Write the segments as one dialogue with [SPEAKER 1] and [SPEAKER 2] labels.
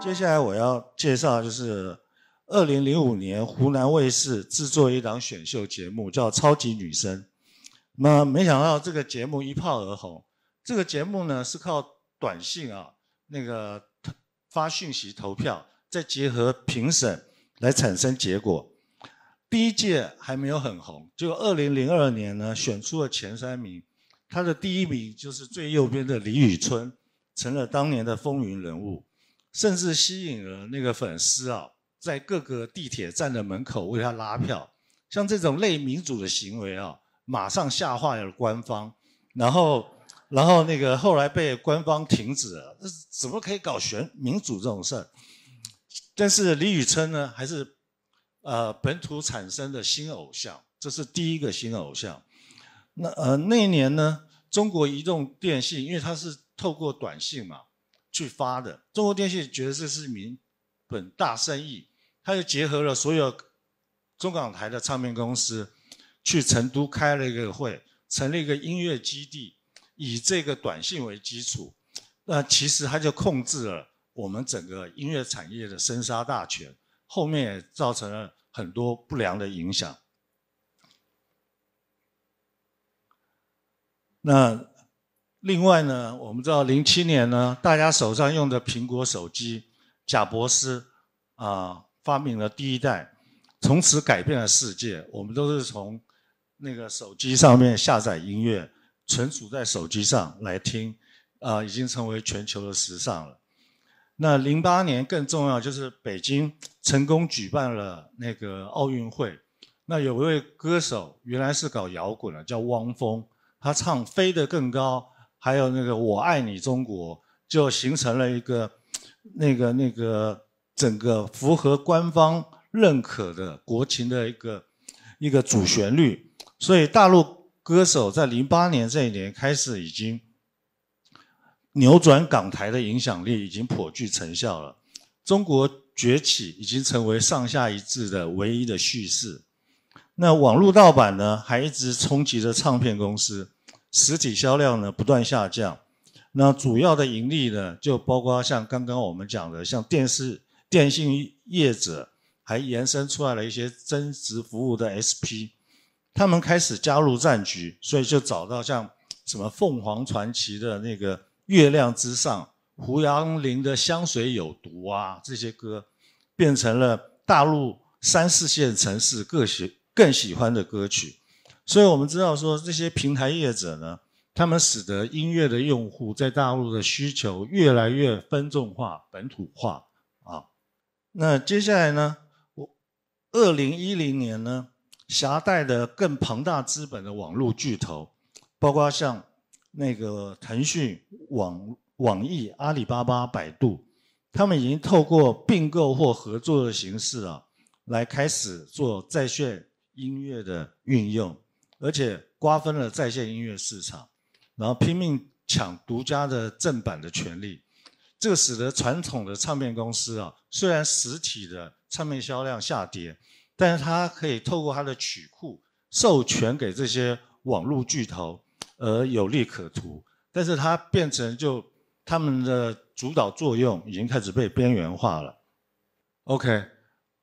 [SPEAKER 1] 接下来我要介绍就是，二零零五年湖南卫视制作一档选秀节目，叫《超级女声》。那没想到这个节目一炮而红。这个节目呢是靠短信啊，那个发讯息投票，再结合评审来产生结果。第一届还没有很红，就二零零二年呢选出了前三名，他的第一名就是最右边的李宇春，成了当年的风云人物。甚至吸引了那个粉丝啊，在各个地铁站的门口为他拉票。像这种类民主的行为啊，马上下坏了官方，然后，然后那个后来被官方停止了。怎么可以搞选民主这种事儿？但是李宇春呢，还是呃本土产生的新偶像，这是第一个新偶像。那呃那一年呢，中国移动电信因为它是透过短信嘛。去发的，中国电信觉得这是名本大生意，他就结合了所有中港台的唱片公司，去成都开了一个会，成立一个音乐基地，以这个短信为基础，那其实他就控制了我们整个音乐产业的生杀大权，后面也造成了很多不良的影响。那。另外呢，我们知道零七年呢，大家手上用的苹果手机，贾博士啊发明了第一代，从此改变了世界。我们都是从那个手机上面下载音乐，存储在手机上来听，啊，已经成为全球的时尚了。那零八年更重要就是北京成功举办了那个奥运会。那有一位歌手原来是搞摇滚的，叫汪峰，他唱《飞得更高》。还有那个“我爱你中国”就形成了一个，那个那个整个符合官方认可的国情的一个一个主旋律。所以大陆歌手在零八年这一年开始已经扭转港台的影响力，已经颇具成效了。中国崛起已经成为上下一致的唯一的叙事。那网络盗版呢，还一直冲击着唱片公司。实体销量呢不断下降，那主要的盈利呢就包括像刚刚我们讲的，像电视、电信业者，还延伸出来了一些增值服务的 SP，他们开始加入战局，所以就找到像什么凤凰传奇的那个月亮之上、胡杨林的香水有毒啊这些歌，变成了大陆三四线城市各喜更喜欢的歌曲。所以，我们知道说这些平台业者呢，他们使得音乐的用户在大陆的需求越来越分众化、本土化啊。那接下来呢，我二零一零年呢，挟带的更庞大资本的网络巨头，包括像那个腾讯、网、网易、阿里巴巴、百度，他们已经透过并购或合作的形式啊，来开始做在线音乐的运用。而且瓜分了在线音乐市场，然后拼命抢独家的正版的权利，这使得传统的唱片公司啊，虽然实体的唱片销量下跌，但是它可以透过它的曲库授权给这些网络巨头而有利可图，但是它变成就他们的主导作用已经开始被边缘化了。OK，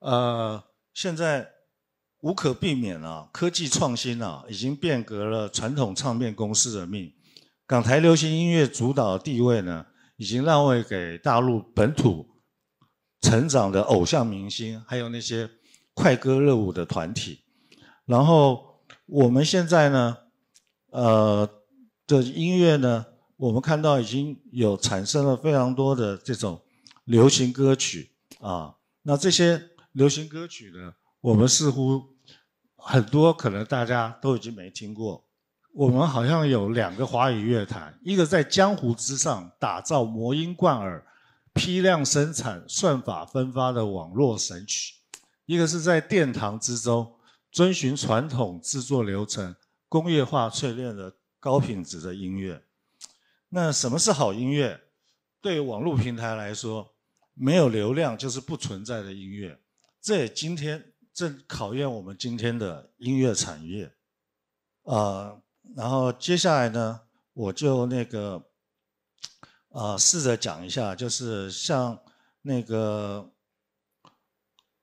[SPEAKER 1] 呃，现在。无可避免啊，科技创新啊，已经变革了传统唱片公司的命。港台流行音乐主导地位呢，已经让位给大陆本土成长的偶像明星，还有那些快歌热舞的团体。然后我们现在呢，呃，的音乐呢，我们看到已经有产生了非常多的这种流行歌曲啊。那这些流行歌曲呢？我们似乎很多可能大家都已经没听过。我们好像有两个华语乐坛：一个在江湖之上打造魔音贯耳、批量生产、算法分发的网络神曲；一个是在殿堂之中遵循传统制作流程、工业化淬炼的高品质的音乐。那什么是好音乐？对网络平台来说，没有流量就是不存在的音乐。这今天。正考验我们今天的音乐产业，啊，然后接下来呢，我就那个，呃，试着讲一下，就是像那个，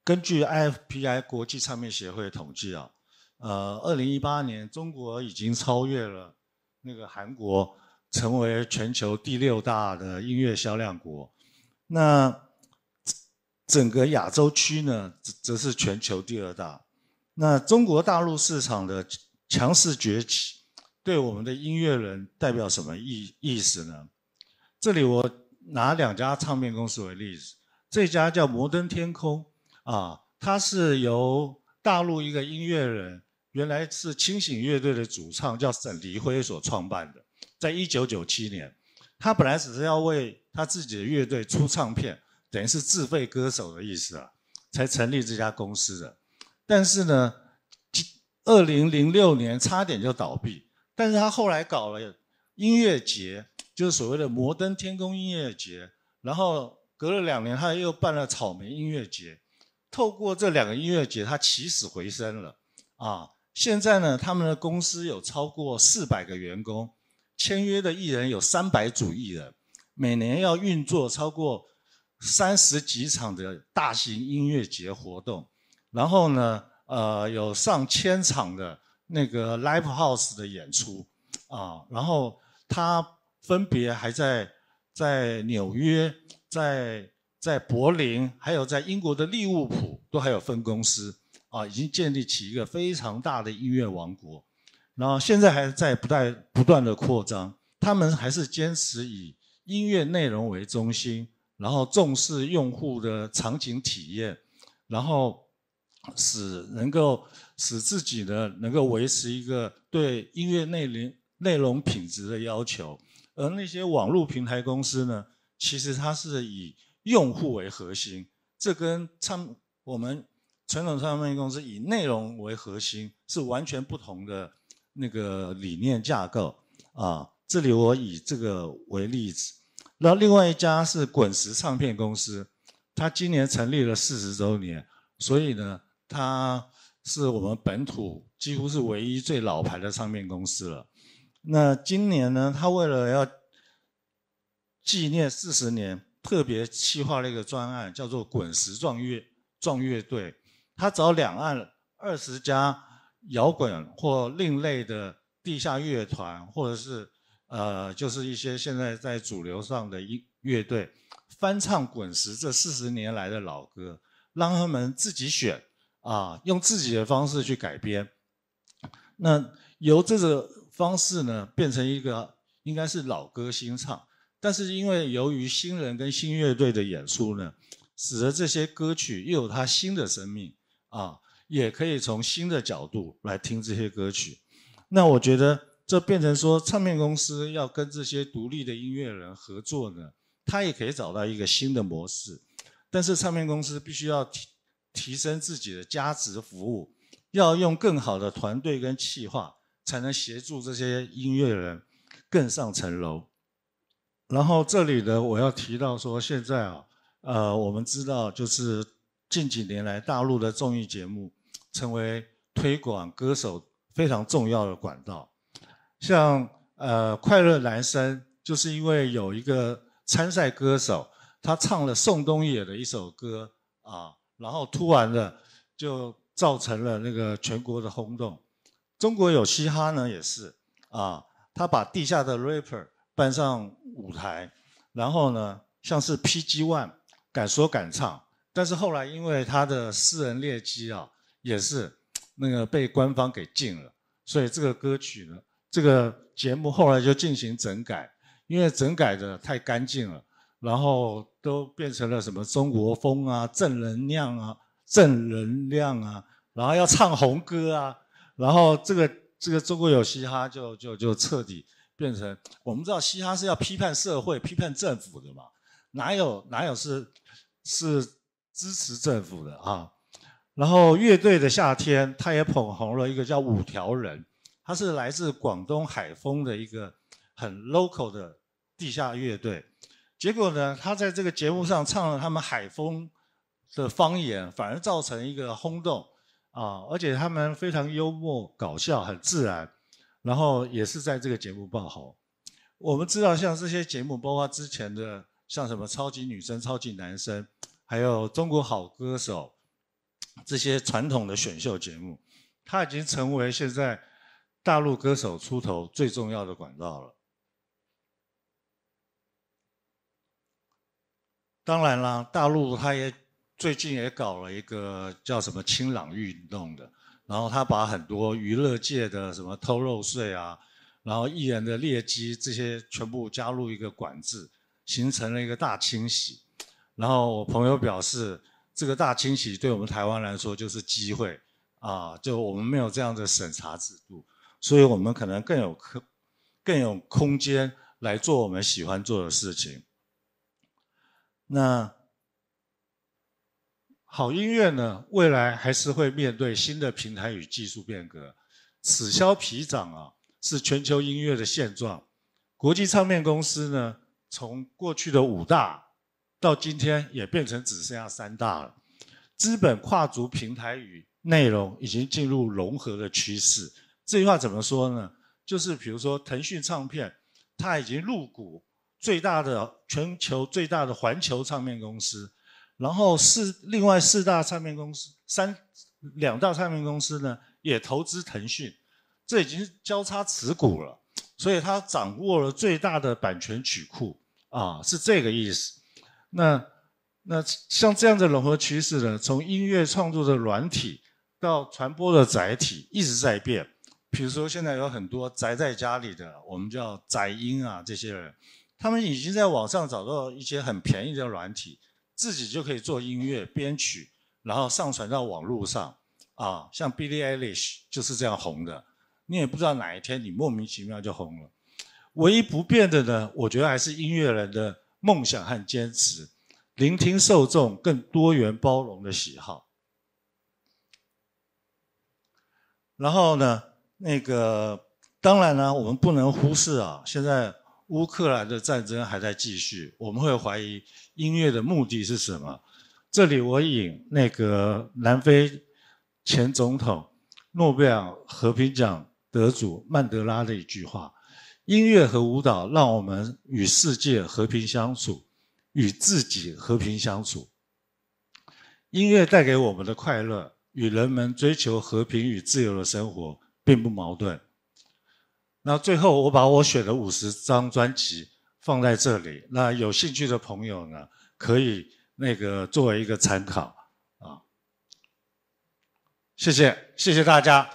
[SPEAKER 1] 根据 IFPI 国际唱片协会统计啊，呃，二零一八年中国已经超越了那个韩国，成为全球第六大的音乐销量国，那。整个亚洲区呢，则是全球第二大。那中国大陆市场的强势崛起，对我们的音乐人代表什么意意思呢？这里我拿两家唱片公司为例子，这家叫摩登天空啊，它是由大陆一个音乐人，原来是清醒乐队的主唱，叫沈黎辉所创办的。在一九九七年，他本来只是要为他自己的乐队出唱片。等于是自费歌手的意思啊，才成立这家公司的。但是呢，二零零六年差点就倒闭。但是他后来搞了音乐节，就是所谓的摩登天空音乐节。然后隔了两年，他又办了草莓音乐节。透过这两个音乐节，他起死回生了啊！现在呢，他们的公司有超过四百个员工，签约的艺人有三百组艺人，每年要运作超过。三十几场的大型音乐节活动，然后呢，呃，有上千场的那个 live house 的演出啊，然后他分别还在在纽约、在在柏林，还有在英国的利物浦都还有分公司啊，已经建立起一个非常大的音乐王国，然后现在还在不断不断的扩张，他们还是坚持以音乐内容为中心。然后重视用户的场景体验，然后使能够使自己的能够维持一个对音乐内容内容品质的要求，而那些网络平台公司呢，其实它是以用户为核心，这跟唱我们传统唱片公司以内容为核心是完全不同的那个理念架构啊。这里我以这个为例子。那另外一家是滚石唱片公司，它今年成立了四十周年，所以呢，它是我们本土几乎是唯一最老牌的唱片公司了。那今年呢，他为了要纪念四十年，特别细划了一个专案，叫做“滚石壮乐壮乐队”。他找两岸二十家摇滚或另类的地下乐团，或者是。呃，就是一些现在在主流上的音乐队翻唱滚石这四十年来的老歌，让他们自己选啊，用自己的方式去改编。那由这个方式呢，变成一个应该是老歌新唱，但是因为由于新人跟新乐队的演出呢，使得这些歌曲又有它新的生命啊，也可以从新的角度来听这些歌曲。那我觉得。这变成说，唱片公司要跟这些独立的音乐人合作呢，他也可以找到一个新的模式。但是，唱片公司必须要提提升自己的价值服务，要用更好的团队跟企划，才能协助这些音乐人更上层楼。然后，这里呢，我要提到说，现在啊，呃，我们知道就是近几年来，大陆的综艺节目成为推广歌手非常重要的管道。像呃，《快乐男声》就是因为有一个参赛歌手，他唱了宋冬野的一首歌啊，然后突然的就造成了那个全国的轰动。中国有嘻哈呢，也是啊，他把地下的 rapper 搬上舞台，然后呢，像是 PG One 敢说敢唱，但是后来因为他的私人劣迹啊，也是那个被官方给禁了，所以这个歌曲呢。这个节目后来就进行整改，因为整改的太干净了，然后都变成了什么中国风啊、正能量啊、正能量啊，然后要唱红歌啊，然后这个这个中国有嘻哈就就就彻底变成，我们知道嘻哈是要批判社会、批判政府的嘛，哪有哪有是是支持政府的啊？然后乐队的夏天，他也捧红了一个叫五条人。他是来自广东海丰的一个很 local 的地下乐队，结果呢，他在这个节目上唱了他们海丰的方言，反而造成一个轰动啊！而且他们非常幽默搞笑，很自然，然后也是在这个节目爆红。我们知道，像这些节目，包括之前的像什么《超级女生》《超级男生》，还有《中国好歌手》这些传统的选秀节目，它已经成为现在。大陆歌手出头最重要的管道了。当然啦，大陆他也最近也搞了一个叫什么“清朗”运动的，然后他把很多娱乐界的什么偷漏税啊，然后艺人的劣迹这些全部加入一个管制，形成了一个大清洗。然后我朋友表示，这个大清洗对我们台湾来说就是机会啊，就我们没有这样的审查制度。所以，我们可能更有空，更有空间来做我们喜欢做的事情。那好音乐呢？未来还是会面对新的平台与技术变革，此消彼长啊，是全球音乐的现状。国际唱片公司呢，从过去的五大到今天，也变成只剩下三大了。资本、跨足平台与内容，已经进入融合的趋势。这句话怎么说呢？就是比如说，腾讯唱片，它已经入股最大的全球最大的环球唱片公司，然后四另外四大唱片公司三两大唱片公司呢也投资腾讯，这已经是交叉持股了，所以它掌握了最大的版权曲库啊，是这个意思。那那像这样的融合趋势呢，从音乐创作的软体到传播的载体一直在变。比如说，现在有很多宅在家里的，我们叫宅音啊，这些人，他们已经在网上找到一些很便宜的软体，自己就可以做音乐编曲，然后上传到网络上啊。像 Billie Eilish 就是这样红的，你也不知道哪一天你莫名其妙就红了。唯一不变的呢，我觉得还是音乐人的梦想和坚持，聆听受众更多元包容的喜好。然后呢？那个当然呢，我们不能忽视啊。现在乌克兰的战争还在继续，我们会怀疑音乐的目的是什么。这里我引那个南非前总统、诺贝尔和平奖得主曼德拉的一句话：“音乐和舞蹈让我们与世界和平相处，与自己和平相处。音乐带给我们的快乐，与人们追求和平与自由的生活。”并不矛盾。那最后，我把我选的五十张专辑放在这里，那有兴趣的朋友呢，可以那个作为一个参考啊。谢谢，谢谢大家。